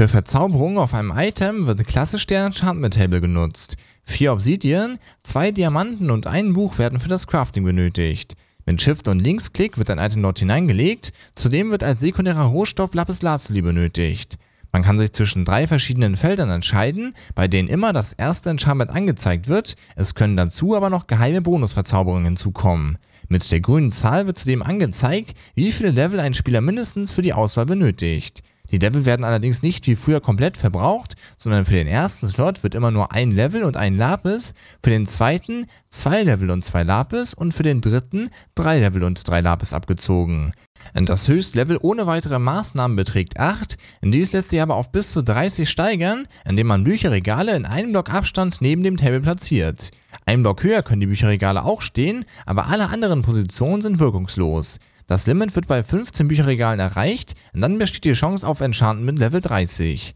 Für Verzauberung auf einem Item wird die Klasse Stern Enchantment Table genutzt. Vier Obsidian, zwei Diamanten und ein Buch werden für das Crafting benötigt. Mit Shift und Linksklick wird ein Item dort hineingelegt, zudem wird als sekundärer Rohstoff Lapis Lazuli benötigt. Man kann sich zwischen drei verschiedenen Feldern entscheiden, bei denen immer das erste Enchantment angezeigt wird, es können dazu aber noch geheime Bonusverzauberungen hinzukommen. Mit der grünen Zahl wird zudem angezeigt, wie viele Level ein Spieler mindestens für die Auswahl benötigt. Die Level werden allerdings nicht wie früher komplett verbraucht, sondern für den ersten Slot wird immer nur ein Level und ein Lapis, für den zweiten zwei Level und zwei Lapis und für den dritten drei Level und drei Lapis abgezogen. Das Höchstlevel ohne weitere Maßnahmen beträgt 8, dies lässt sich aber auf bis zu 30 steigern, indem man Bücherregale in einem Block Abstand neben dem Table platziert. Ein Block höher können die Bücherregale auch stehen, aber alle anderen Positionen sind wirkungslos. Das Limit wird bei 15 Bücherregalen erreicht und dann besteht die Chance auf Enchantment Level 30.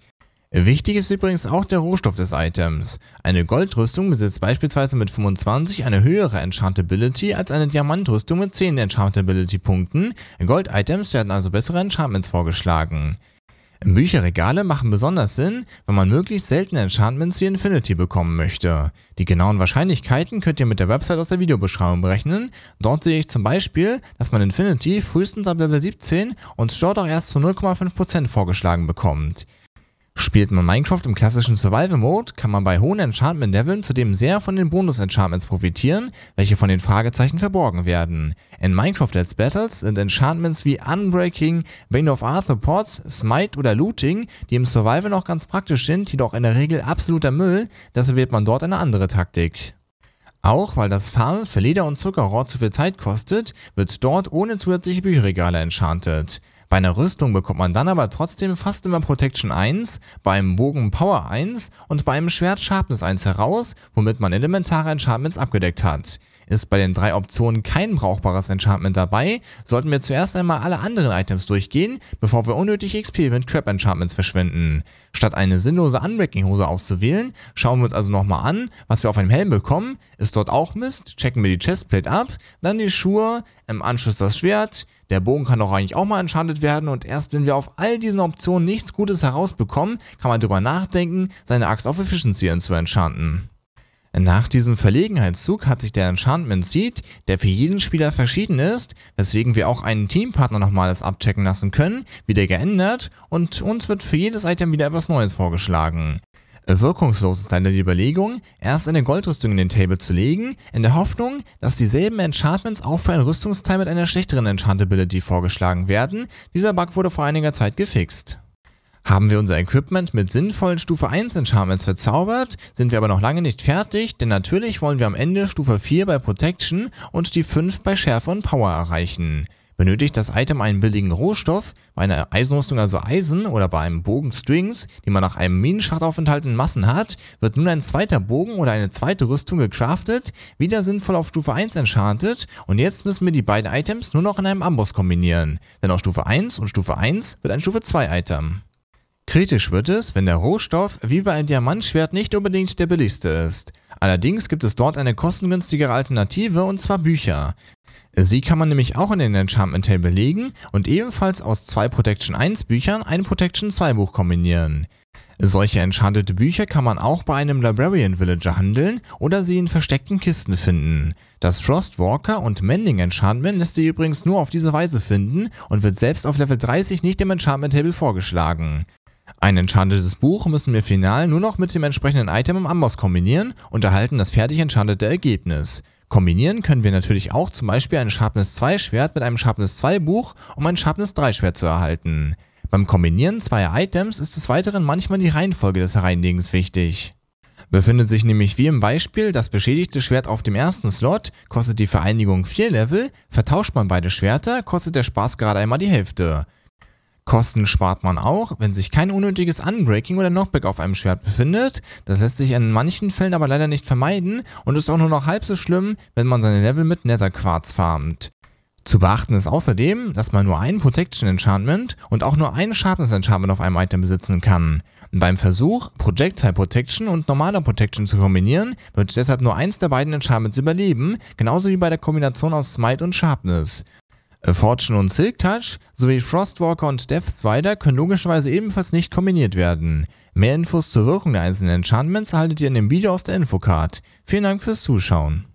Wichtig ist übrigens auch der Rohstoff des Items. Eine Goldrüstung besitzt beispielsweise mit 25 eine höhere Enchantability als eine Diamantrüstung mit 10 Enchantability-Punkten. Gold-Items werden also bessere Enchantments vorgeschlagen. Bücherregale machen besonders Sinn, wenn man möglichst seltene Enchantments wie Infinity bekommen möchte. Die genauen Wahrscheinlichkeiten könnt ihr mit der Website aus der Videobeschreibung berechnen. Dort sehe ich zum Beispiel, dass man Infinity frühestens ab Level 17 und dort auch erst zu 0,5% vorgeschlagen bekommt. Spielt man Minecraft im klassischen Survival Mode, kann man bei hohen Enchantment-Leveln zudem sehr von den Bonus-Enchantments profitieren, welche von den Fragezeichen verborgen werden. In Minecraft Let's Battles sind Enchantments wie Unbreaking, Bane of Arthur Pots, Smite oder Looting, die im Survival noch ganz praktisch sind, jedoch in der Regel absoluter Müll, deshalb wählt man dort eine andere Taktik. Auch weil das Farmen für Leder und Zuckerrohr zu viel Zeit kostet, wird dort ohne zusätzliche Bücherregale enchantet. Bei einer Rüstung bekommt man dann aber trotzdem fast immer Protection 1, beim Bogen Power 1 und beim Schwert Sharpness 1 heraus, womit man elementare Enchantments abgedeckt hat. Ist bei den drei Optionen kein brauchbares Enchantment dabei, sollten wir zuerst einmal alle anderen Items durchgehen, bevor wir unnötig XP mit Crap Enchantments verschwenden. Statt eine sinnlose Unbreaking-Hose auszuwählen, schauen wir uns also nochmal an, was wir auf einem Helm bekommen, ist dort auch Mist, checken wir die Chestplate ab, dann die Schuhe, im Anschluss das Schwert, der Bogen kann doch eigentlich auch mal enchanted werden und erst wenn wir auf all diesen Optionen nichts Gutes herausbekommen, kann man darüber nachdenken, seine Axt auf Efficiency zu enchanten. Nach diesem Verlegenheitszug hat sich der Enchantment Seed, der für jeden Spieler verschieden ist, weswegen wir auch einen Teampartner nochmal das abchecken lassen können, wieder geändert und uns wird für jedes Item wieder etwas Neues vorgeschlagen. Wirkungslos ist leider die Überlegung, erst eine Goldrüstung in den Table zu legen, in der Hoffnung, dass dieselben Enchantments auch für ein Rüstungsteil mit einer schlechteren Enchantability vorgeschlagen werden. Dieser Bug wurde vor einiger Zeit gefixt. Haben wir unser Equipment mit sinnvollen Stufe 1 Enchantments verzaubert, sind wir aber noch lange nicht fertig, denn natürlich wollen wir am Ende Stufe 4 bei Protection und die 5 bei Schärfe und Power erreichen. Benötigt das Item einen billigen Rohstoff, bei einer Eisenrüstung also Eisen oder bei einem Bogen Strings, die man nach einem Minenschachtaufenthalt in Massen hat, wird nun ein zweiter Bogen oder eine zweite Rüstung gecraftet, wieder sinnvoll auf Stufe 1 enchantet und jetzt müssen wir die beiden Items nur noch in einem Amboss kombinieren, denn aus Stufe 1 und Stufe 1 wird ein Stufe 2 Item. Kritisch wird es, wenn der Rohstoff wie bei einem Diamantschwert nicht unbedingt der billigste ist. Allerdings gibt es dort eine kostengünstigere Alternative und zwar Bücher. Sie kann man nämlich auch in den Enchantment Table legen und ebenfalls aus zwei Protection 1 Büchern ein Protection 2 Buch kombinieren. Solche enchantete Bücher kann man auch bei einem Librarian Villager handeln oder sie in versteckten Kisten finden. Das Frostwalker und Mending Enchantment lässt ihr übrigens nur auf diese Weise finden und wird selbst auf Level 30 nicht im Enchantment Table vorgeschlagen. Ein enchantetes Buch müssen wir final nur noch mit dem entsprechenden Item im Amboss kombinieren und erhalten das fertig enchantete Ergebnis. Kombinieren können wir natürlich auch zum Beispiel ein Sharpness 2 Schwert mit einem Sharpness 2 Buch, um ein Sharpness 3 Schwert zu erhalten. Beim Kombinieren zweier Items ist des Weiteren manchmal die Reihenfolge des Hereinlegens wichtig. Befindet sich nämlich wie im Beispiel das beschädigte Schwert auf dem ersten Slot, kostet die Vereinigung 4 Level, vertauscht man beide Schwerter, kostet der Spaß gerade einmal die Hälfte. Kosten spart man auch, wenn sich kein unnötiges Unbreaking oder Knockback auf einem Schwert befindet. Das lässt sich in manchen Fällen aber leider nicht vermeiden und ist auch nur noch halb so schlimm, wenn man seine Level mit Nether Netherquarz farmt. Zu beachten ist außerdem, dass man nur ein Protection Enchantment und auch nur ein Sharpness Enchantment auf einem Item besitzen kann. Beim Versuch, Projectile Protection und normaler Protection zu kombinieren, wird deshalb nur eins der beiden Enchantments überleben, genauso wie bei der Kombination aus Smite und Sharpness. Äh, Fortune und Silk Touch sowie Frostwalker und Death Strider können logischerweise ebenfalls nicht kombiniert werden. Mehr Infos zur Wirkung der einzelnen Enchantments erhaltet ihr in dem Video aus der Infocard. Vielen Dank fürs Zuschauen.